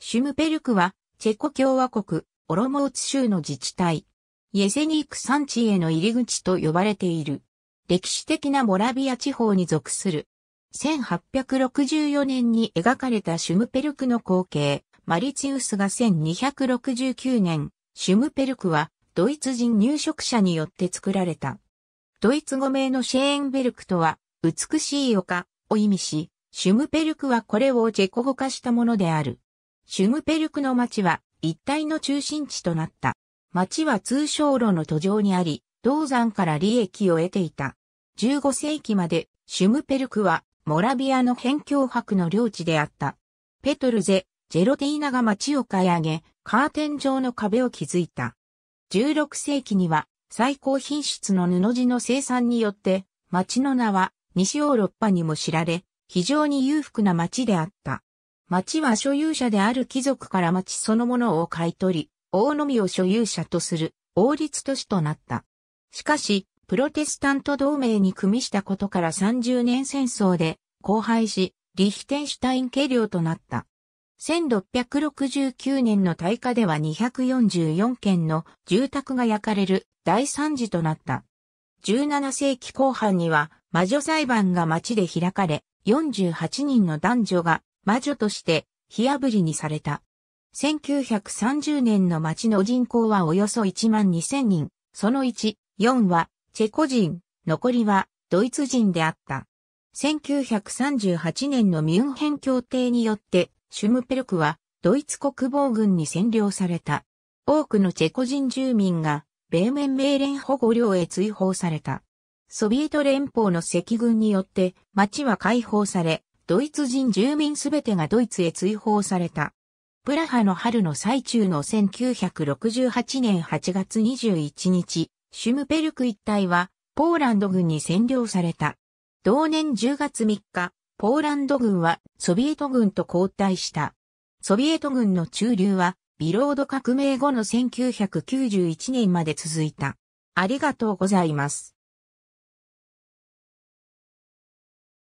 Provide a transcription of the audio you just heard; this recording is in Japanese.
シュムペルクは、チェコ共和国、オロモーツ州の自治体。イェセニーク山地への入り口と呼ばれている。歴史的なモラビア地方に属する。1864年に描かれたシュムペルクの光景、マリツィウスが1269年、シュムペルクはドイツ人入植者によって作られた。ドイツ語名のシェーンベルクとは、美しい丘を意味し、シュムペルクはこれをチェコ語化したものである。シュムペルクの町は一帯の中心地となった。町は通商路の途上にあり、銅山から利益を得ていた。15世紀までシュムペルクはモラビアの辺境博の領地であった。ペトルゼ、ジェロティーナが町を買い上げ、カーテン状の壁を築いた。16世紀には最高品質の布地の生産によって、町の名は西ヨーロッパにも知られ、非常に裕福な町であった。町は所有者である貴族から町そのものを買い取り、王のみを所有者とする王立都市となった。しかし、プロテスタント同盟に組みしたことから30年戦争で荒廃し、リヒテンシュタイン家領となった。1669年の大火では244件の住宅が焼かれる大惨事となった。17世紀後半には魔女裁判が町で開かれ、48人の男女が魔女として火ぶりにされた。1930年の町の人口はおよそ1万2000人、その1、4はチェコ人、残りはドイツ人であった。1938年のミュンヘン協定によってシュムペルクはドイツ国防軍に占領された。多くのチェコ人住民が米面命令保護領へ追放された。ソビエト連邦の赤軍によって町は解放され、ドイツ人住民すべてがドイツへ追放された。プラハの春の最中の1968年8月21日、シュムペルク一帯はポーランド軍に占領された。同年10月3日、ポーランド軍はソビエト軍と交代した。ソビエト軍の駐留はビロード革命後の1991年まで続いた。ありがとうございます。